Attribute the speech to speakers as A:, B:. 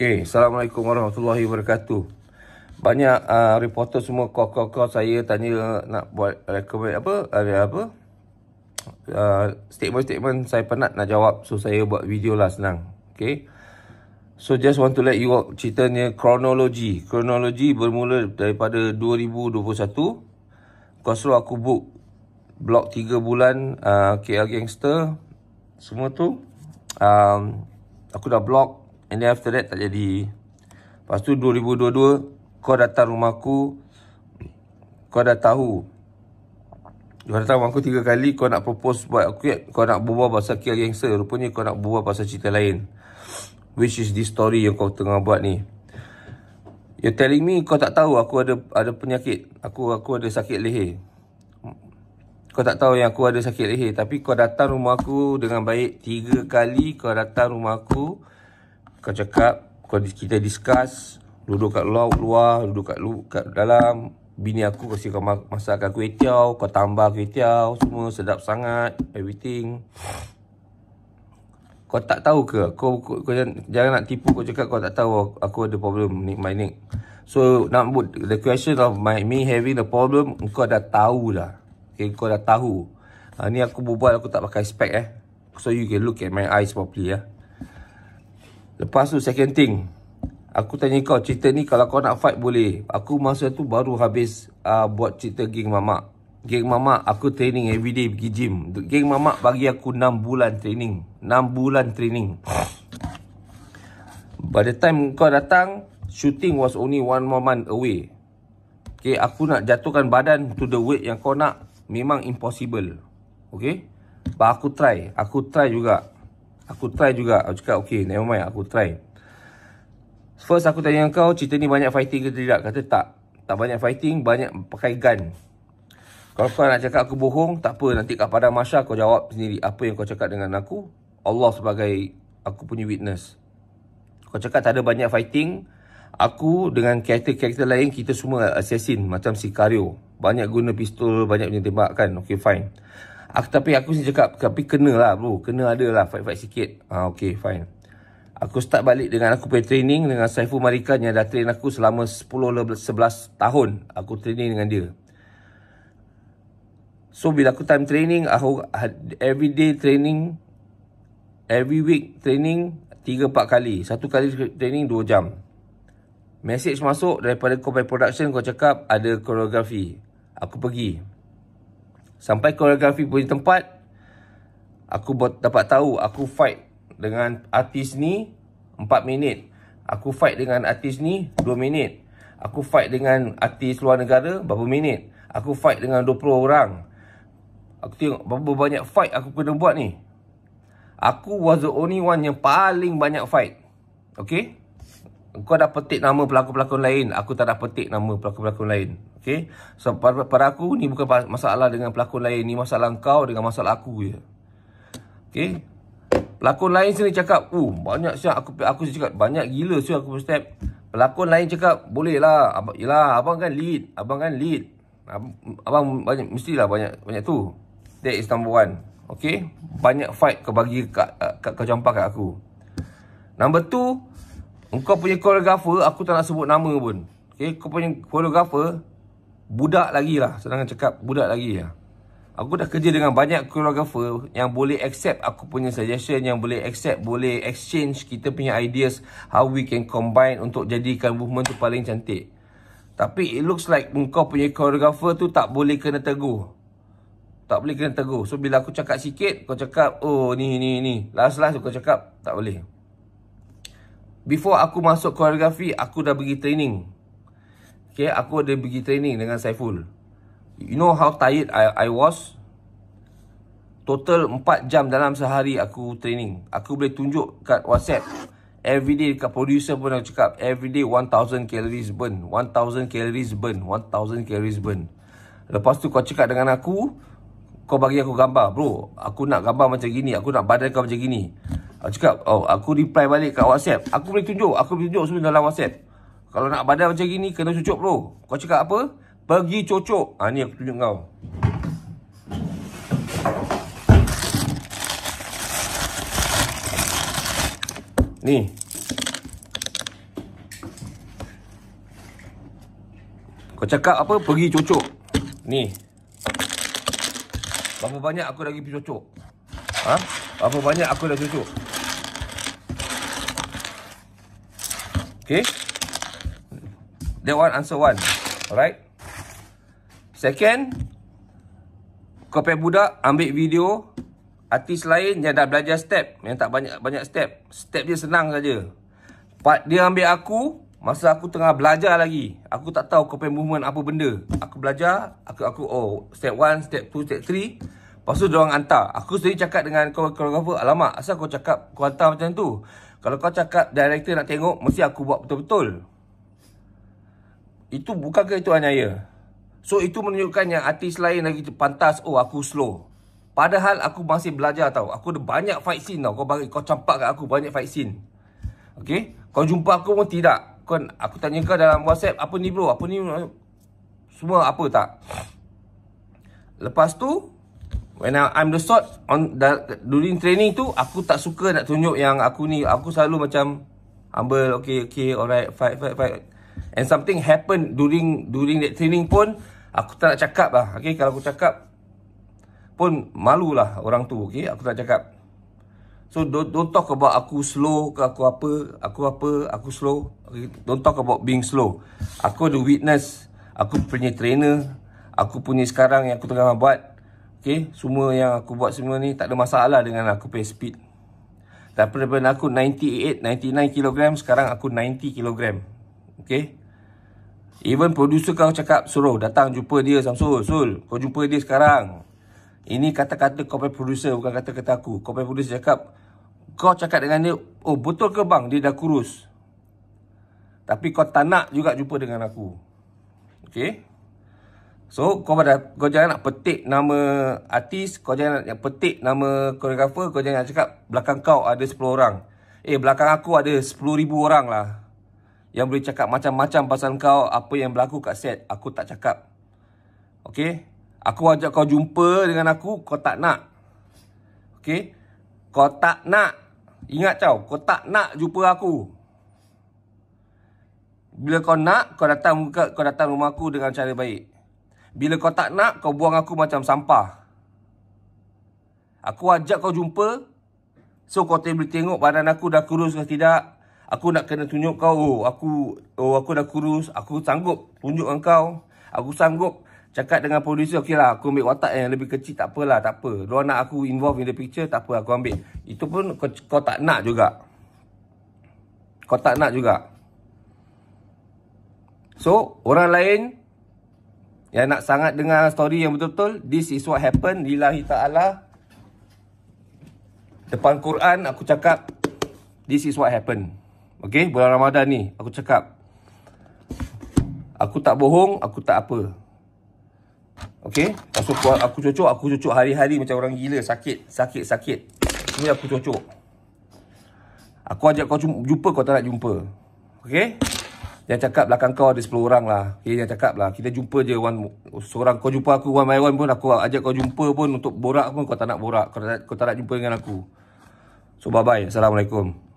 A: Okay, Assalamualaikum warahmatullahi wabarakatuh. Banyak uh, reporter semua call-call-call saya tanya nak buat recommend apa, ada apa. Ah, statement-statement saya penat nak jawab, so saya buat video lah senang. Okay. So just want to let you know ceritanya kronologi. Kronologi bermula daripada 2021. Kau suruh aku book blog 3 bulan uh, ah, KL Gangster. Semua tu. Um, aku dah blog. And then after that tak jadi Lepas tu 2022 Kau datang rumah aku Kau dah tahu Kau datang rumah aku tiga kali Kau nak propose buat aku okay, eh, Kau nak berbual pasal Kiel Gangster Rupanya kau nak berbual pasal cerita lain Which is this story yang kau tengah buat ni You telling me kau tak tahu aku ada ada penyakit. Aku aku ada sakit leher. Kau tak tahu yang aku ada sakit leher. Tapi kau datang rumah aku dengan baik. Tiga kali kau datang rumah aku kau cakap kau kita discuss duduk kat luar luar duduk kat lu, kat dalam bini aku kasi kau ma- masak aku etiau kau tambah aku etiau semua sedap sangat everything kau tak tahu ke kau, kau, kau jangan, jangan nak tipu kau cakap kau tak tahu aku ada problem ni my neck so nak but the question of my me having the problem kau dah tahu lah okay, kau dah tahu ha, ni aku buat, aku tak pakai spek eh so you can look at my eyes properly ya eh. Lepas tu second thing Aku tanya kau cerita ni kalau kau nak fight boleh Aku masa tu baru habis uh, buat cerita geng mamak Geng mamak aku training everyday pergi gym Geng mamak bagi aku 6 bulan training 6 bulan training By the time kau datang Shooting was only one more month away Okay aku nak jatuhkan badan to the weight yang kau nak Memang impossible Okay But aku try Aku try juga Aku try juga Aku cakap okay never mind aku try First aku tanya kau cerita ni banyak fighting ke tidak Kata tak Tak banyak fighting banyak pakai gun Kalau kau nak cakap aku bohong Tak apa nanti kat padang masa kau jawab sendiri Apa yang kau cakap dengan aku Allah sebagai aku punya witness Kau cakap tak ada banyak fighting Aku dengan karakter-karakter lain Kita semua assassin macam sicario Banyak guna pistol banyak punya tembak kan Okay fine aku, Tapi aku saya cakap Tapi kena lah bro Kena ada lah Fight-fight sikit ha, Okay fine Aku start balik dengan aku punya training Dengan Saiful Marikan Yang dah train aku selama 10-11 tahun Aku training dengan dia So bila aku time training aku Every day training Every week training 3-4 kali Satu kali training 2 jam Message masuk daripada kau by production kau cakap ada koreografi. Aku pergi. Sampai koreografi pun tempat Aku dapat tahu Aku fight dengan artis ni 4 minit Aku fight dengan artis ni 2 minit Aku fight dengan artis luar negara Berapa minit Aku fight dengan 20 orang Aku tengok berapa banyak fight aku kena buat ni Aku was the only one yang paling banyak fight Okay kau dah petik nama pelakon-pelakon lain Aku tak dah petik nama pelakon-pelakon lain Okay So pada aku ni bukan masalah dengan pelakon lain Ni masalah kau dengan masalah aku je Okay Pelakon lain sini cakap Uh banyak siap aku aku cakap Banyak gila siap aku step Pelakon lain cakap Boleh lah ab- Yelah abang kan lead Abang kan lead Abang banyak Mestilah banyak banyak tu That is number one Okay Banyak fight kau bagi kat, kat, kat, kat aku Number two Engkau punya choreographer aku tak nak sebut nama pun. Okay, kau punya choreographer budak lagi lah. Senang cakap budak lagi lah. Aku dah kerja dengan banyak choreographer yang boleh accept aku punya suggestion, yang boleh accept, boleh exchange kita punya ideas how we can combine untuk jadikan movement tu paling cantik. Tapi it looks like engkau punya choreographer tu tak boleh kena teguh, Tak boleh kena teguh. So bila aku cakap sikit, kau cakap, oh ni ni ni. Last last kau cakap, tak boleh. Before aku masuk koreografi Aku dah bagi training Okay Aku ada bagi training dengan Saiful You know how tired I, I was Total 4 jam dalam sehari aku training Aku boleh tunjuk kat WhatsApp Every day dekat producer pun aku cakap Everyday 1000 calories burn 1000 calories burn 1000 calories burn Lepas tu kau cakap dengan aku Kau bagi aku gambar Bro aku nak gambar macam gini Aku nak badan kau macam gini Aku cakap, oh, aku reply balik kat WhatsApp. Aku boleh tunjuk, aku boleh tunjuk semua dalam WhatsApp. Kalau nak badan macam gini, kena cucuk bro. Kau cakap apa? Pergi cucuk. Ha, ni aku tunjuk kau. Ni. Kau cakap apa? Pergi cucuk. Ni. Berapa banyak aku lagi pergi cucuk? Ha? Berapa banyak aku dah cucuk? Okay. That one answer one. Alright. Second. Kau payah budak ambil video. Artis lain yang dah belajar step. Yang tak banyak-banyak step. Step dia senang saja. Part dia ambil aku. Masa aku tengah belajar lagi. Aku tak tahu kau payah movement apa benda. Aku belajar. Aku, aku oh. Step one, step two, step three. Lepas tu diorang hantar. Aku sendiri cakap dengan kau, kau, kau, kau, alamak. Asal kau cakap kau hantar macam tu? Kalau kau cakap director nak tengok Mesti aku buat betul-betul Itu bukan ke itu ya? So itu menunjukkan yang artis lain lagi pantas Oh aku slow Padahal aku masih belajar tau Aku ada banyak fight scene tau Kau bagi kau campak kat aku banyak fight scene Okay Kau jumpa aku pun tidak kau, Aku tanya kau dalam whatsapp Apa ni bro Apa ni Semua apa tak Lepas tu When I'm the sort on the, During training tu Aku tak suka nak tunjuk yang aku ni Aku selalu macam Humble, okay, okay, alright Fight, fight, fight And something happen during during that training pun Aku tak nak cakap lah Okay, kalau aku cakap Pun malu lah orang tu, okay Aku tak cakap So don't, don't talk about aku slow ke aku apa Aku apa, aku slow okay, Don't talk about being slow Aku ada witness Aku punya trainer Aku punya sekarang yang aku tengah buat Okay, semua yang aku buat semua ni tak ada masalah dengan aku pay speed. Daripada aku 98, 99 kilogram, sekarang aku 90 kilogram. Okay. Even producer kau cakap, suruh datang jumpa dia Samsul. Sul, kau jumpa dia sekarang. Ini kata-kata kau pay producer, bukan kata-kata aku. Kau pay producer cakap, kau cakap dengan dia, oh betul ke bang, dia dah kurus. Tapi kau tak nak juga jumpa dengan aku. Okay. So kau pada kau jangan nak petik nama artis, kau jangan nak petik nama koreografer, kau jangan nak cakap belakang kau ada 10 orang. Eh belakang aku ada 10,000 orang lah. Yang boleh cakap macam-macam pasal kau, apa yang berlaku kat set, aku tak cakap. Okay? Aku ajak kau jumpa dengan aku, kau tak nak. Okay? Kau tak nak. Ingat tau, kau tak nak jumpa aku. Bila kau nak, kau datang kau datang rumah aku dengan cara baik. Bila kau tak nak, kau buang aku macam sampah. Aku ajak kau jumpa. So kau tak boleh tengok badan aku dah kurus ke tidak. Aku nak kena tunjuk kau. Oh, aku oh, aku dah kurus. Aku sanggup tunjuk kau. Aku sanggup cakap dengan polis. Okey lah, aku ambil watak yang lebih kecil. Tak apalah, tak apa. Dua nak aku involve in the picture. Tak apa, aku ambil. Itu pun kau, kau tak nak juga. Kau tak nak juga. So, orang lain yang nak sangat dengar story yang betul-betul This is what happened Lillahi ta'ala Depan Quran aku cakap This is what happened Okay bulan Ramadan ni aku cakap Aku tak bohong Aku tak apa Okay Lepas tu aku cucuk Aku cucuk hari-hari macam orang gila Sakit Sakit Sakit Ini aku cucuk Aku ajak kau jumpa kau tak nak jumpa Okay yang cakap belakang kau ada 10 orang lah. Okay, yang cakap lah. Kita jumpa je one, seorang. Kau jumpa aku one by one pun aku ajak kau jumpa pun. Untuk borak pun kau tak nak borak. Kau tak, kau tak nak jumpa dengan aku. So bye bye. Assalamualaikum.